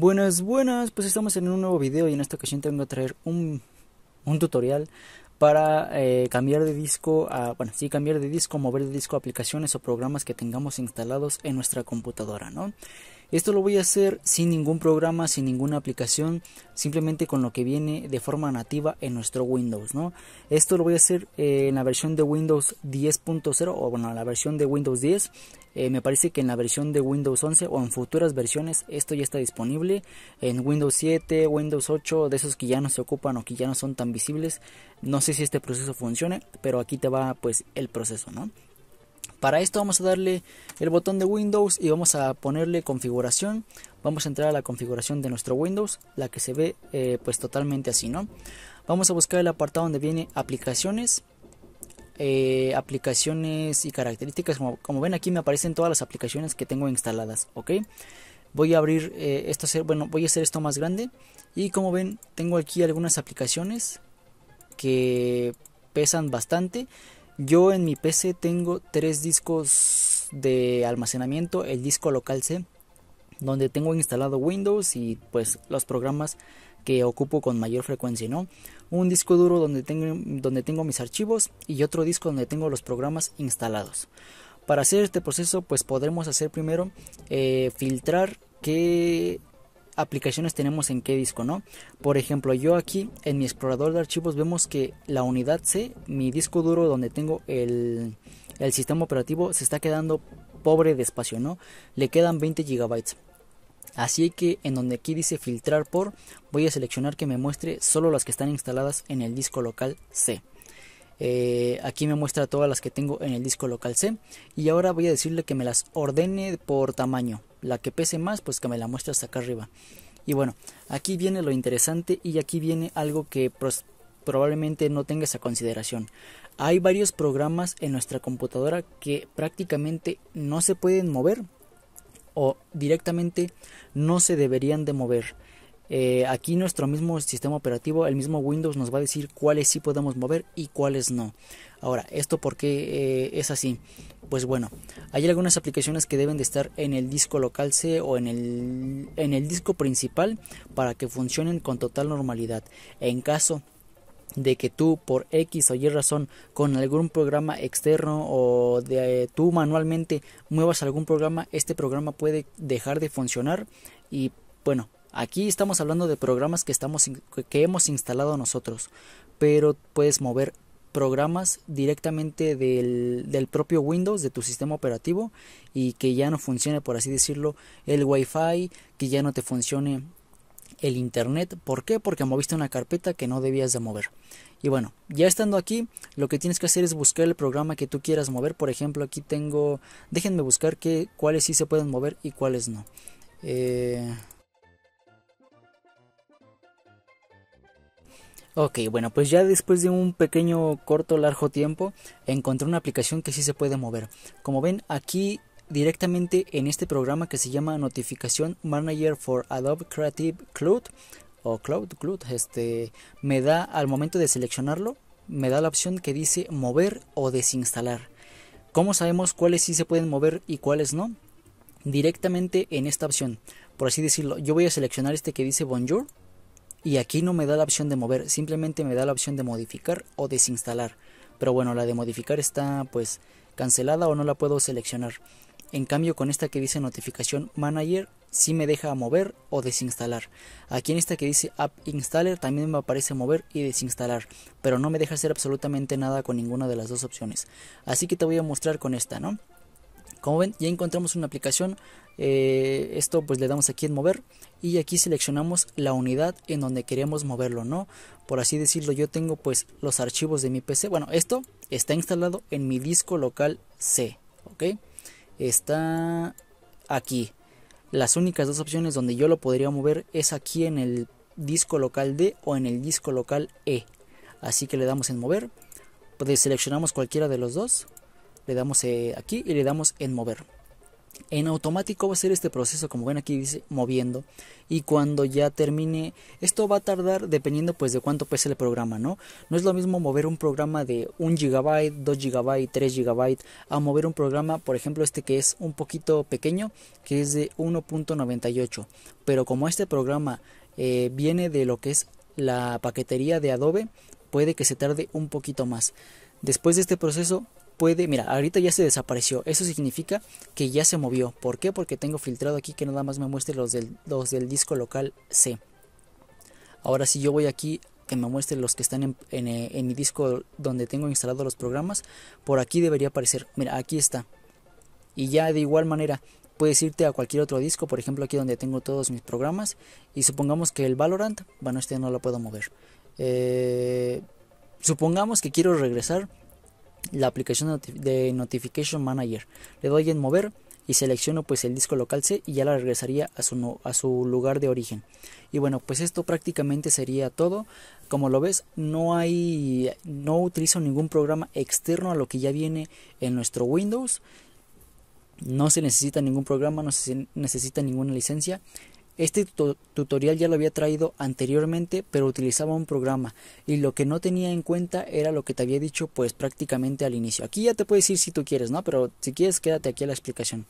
Buenas, buenas, pues estamos en un nuevo video y en esta ocasión vengo a traer un, un tutorial para eh, cambiar de disco a, bueno, sí, cambiar de disco, mover de disco aplicaciones o programas que tengamos instalados en nuestra computadora, ¿no? Esto lo voy a hacer sin ningún programa, sin ninguna aplicación, simplemente con lo que viene de forma nativa en nuestro Windows, ¿no? Esto lo voy a hacer eh, en la versión de Windows 10.0 o bueno, la versión de Windows 10. Eh, me parece que en la versión de Windows 11 o en futuras versiones esto ya está disponible en Windows 7, Windows 8, de esos que ya no se ocupan o que ya no son tan visibles. No sé si este proceso funcione, pero aquí te va pues el proceso, ¿no? Para esto vamos a darle el botón de Windows y vamos a ponerle configuración. Vamos a entrar a la configuración de nuestro Windows, la que se ve eh, pues totalmente así, ¿no? Vamos a buscar el apartado donde viene aplicaciones, eh, aplicaciones y características. Como, como, ven aquí me aparecen todas las aplicaciones que tengo instaladas, ¿ok? Voy a abrir eh, esto, bueno, voy a hacer esto más grande y como ven tengo aquí algunas aplicaciones que pesan bastante yo en mi PC tengo tres discos de almacenamiento, el disco local C, donde tengo instalado Windows y pues los programas que ocupo con mayor frecuencia, ¿no? Un disco duro donde tengo, donde tengo mis archivos y otro disco donde tengo los programas instalados. Para hacer este proceso, pues podremos hacer primero eh, filtrar qué aplicaciones tenemos en qué disco, ¿no? Por ejemplo, yo aquí en mi explorador de archivos vemos que la unidad C, mi disco duro donde tengo el, sistema operativo, se está quedando pobre de espacio, ¿no? Le quedan 20 gigabytes. Así que en donde aquí dice filtrar por, voy a seleccionar que me muestre solo las que están instaladas en el disco local C. Eh, aquí me muestra todas las que tengo en el disco local C. Y ahora voy a decirle que me las ordene por tamaño. La que pese más, pues que me la muestre hasta acá arriba. Y bueno, aquí viene lo interesante y aquí viene algo que probablemente no tengas a consideración. Hay varios programas en nuestra computadora que prácticamente no se pueden mover o directamente no se deberían de mover. Eh, aquí nuestro mismo sistema operativo, el mismo Windows nos va a decir cuáles sí podemos mover y cuáles no. Ahora, ¿esto por qué eh, es así? Pues bueno, hay algunas aplicaciones que deben de estar en el disco local C o en el, en el disco principal para que funcionen con total normalidad. En caso de que tú por X o Y razón con algún programa externo o de, eh, tú manualmente muevas algún programa, este programa puede dejar de funcionar y bueno, Aquí estamos hablando de programas que, estamos, que hemos instalado nosotros, pero puedes mover programas directamente del, propio Windows, de tu sistema operativo, y que ya no funcione, por así decirlo, el Wi-Fi, que ya no te funcione el Internet. ¿Por qué? Porque moviste una carpeta que no debías de mover. Y bueno, ya estando aquí, lo que tienes que hacer es buscar el programa que tú quieras mover. Por ejemplo, aquí tengo, déjenme buscar cuáles sí se pueden mover y cuáles no. Eh, Ok, bueno, pues ya después de un pequeño, corto, largo tiempo, encontré una aplicación que sí se puede mover. Como ven, aquí directamente en este programa que se llama Notificación Manager for Adobe Creative Cloud o Cloud Cloud, este me da al momento de seleccionarlo, me da la opción que dice mover o desinstalar. ¿Cómo sabemos cuáles sí se pueden mover y cuáles no? Directamente en esta opción. Por así decirlo, yo voy a seleccionar este que dice Bonjour y aquí no me da la opción de mover, simplemente me da la opción de modificar o desinstalar. Pero bueno, la de modificar está pues cancelada o no la puedo seleccionar. En cambio con esta que dice notificación manager sí me deja mover o desinstalar. Aquí en esta que dice app installer también me aparece mover y desinstalar, pero no me deja hacer absolutamente nada con ninguna de las dos opciones. Así que te voy a mostrar con esta, ¿no? Como ven, ya encontramos una aplicación. Eh, esto pues le damos aquí en mover y aquí seleccionamos la unidad en donde queremos moverlo, ¿no? Por así decirlo, yo tengo pues los archivos de mi PC. Bueno, esto está instalado en mi disco local C, ¿ok? Está aquí. Las únicas dos opciones donde yo lo podría mover es aquí en el disco local D o en el disco local E. Así que le damos en mover, pues seleccionamos cualquiera de los dos le damos eh, aquí y le damos en mover. En automático va a ser este proceso, como ven aquí dice moviendo. Y cuando ya termine, esto va a tardar dependiendo pues de cuánto pese el programa, ¿no? No es lo mismo mover un programa de 1 GB, 2 GB, 3 GB a mover un programa, por ejemplo, este que es un poquito pequeño, que es de 1.98. Pero como este programa eh, viene de lo que es la paquetería de Adobe, puede que se tarde un poquito más. Después de este proceso puede, mira, ahorita ya se desapareció, eso significa que ya se movió, ¿por qué? Porque tengo filtrado aquí que nada más me muestre los del, del disco local C. Ahora si yo voy aquí que me muestre los que están eh, en, mi disco donde tengo instalados los programas, por aquí debería aparecer, mira, aquí está. Y ya de igual manera puedes irte a cualquier otro disco, por ejemplo aquí donde tengo todos mis programas, y supongamos que el Valorant, bueno, este no lo puedo mover. Eh, supongamos que quiero regresar la aplicación de Notification Manager. Le doy en mover y selecciono pues el disco local C y ya la regresaría a su, a su lugar de origen. Y bueno, pues esto prácticamente sería todo. Como lo ves, no hay no utilizo ningún programa externo a lo que ya viene en nuestro Windows. No se necesita ningún programa, no se necesita ninguna licencia. Este tutorial ya lo había traído anteriormente, pero utilizaba un programa y lo que no tenía en cuenta era lo que te había dicho pues prácticamente al inicio. Aquí ya te puedes ir si tú quieres, ¿no? Pero si quieres quédate aquí a la explicación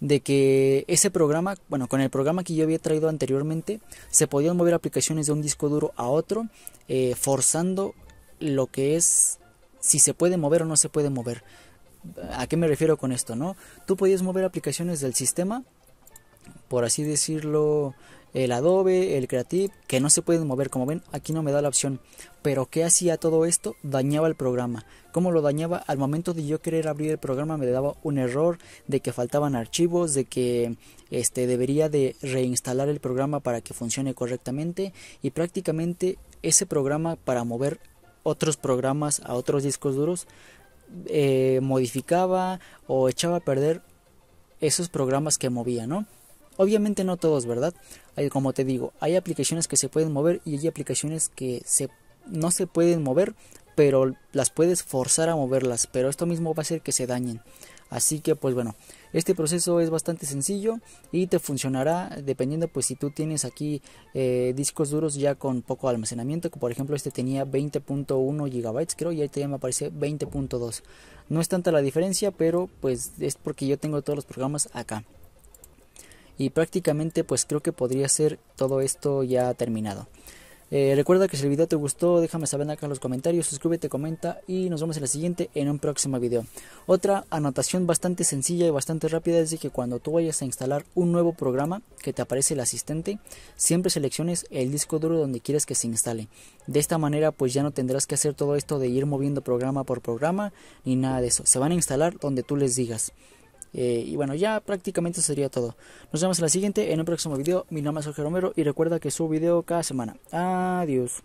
de que ese programa, bueno, con el programa que yo había traído anteriormente, se podían mover aplicaciones de un disco duro a otro, eh, forzando lo que es si se puede mover o no se puede mover. ¿A qué me refiero con esto? No, tú podías mover aplicaciones del sistema por así decirlo, el Adobe, el Creative, que no se pueden mover. Como ven, aquí no me da la opción. Pero ¿qué hacía todo esto? Dañaba el programa. ¿Cómo lo dañaba? Al momento de yo querer abrir el programa me daba un error de que faltaban archivos, de que este, debería de reinstalar el programa para que funcione correctamente. Y prácticamente ese programa para mover otros programas a otros discos duros eh, modificaba o echaba a perder esos programas que movía, ¿no? Obviamente no todos, ¿verdad? Como te digo, hay aplicaciones que se pueden mover y hay aplicaciones que se, no se pueden mover, pero las puedes forzar a moverlas, pero esto mismo va a hacer que se dañen. Así que pues bueno, este proceso es bastante sencillo y te funcionará dependiendo pues si tú tienes aquí eh, discos duros ya con poco almacenamiento, que por ejemplo este tenía 20.1 GB creo y ahí me aparece 20.2. No es tanta la diferencia, pero pues es porque yo tengo todos los programas acá y prácticamente pues creo que podría ser todo esto ya terminado. Eh, recuerda que si el video te gustó, déjame saber acá en los comentarios, suscríbete, comenta y nos vemos en la siguiente en un próximo video. Otra anotación bastante sencilla y bastante rápida es de que cuando tú vayas a instalar un nuevo programa que te aparece el asistente, siempre selecciones el disco duro donde quieres que se instale. De esta manera pues ya no tendrás que hacer todo esto de ir moviendo programa por programa ni nada de eso. Se van a instalar donde tú les digas. Eh, y bueno, ya prácticamente sería todo. Nos vemos en la siguiente, en un próximo video. Mi nombre es Jorge Romero y recuerda que subo video cada semana. Adiós.